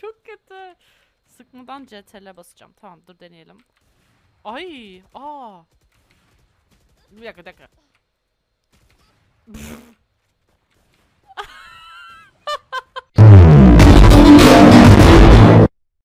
Çok kötü. Sıkmadan CTRL basacağım. Tamam dur deneyelim. Ay, aa. Bir dakika, bir dakika.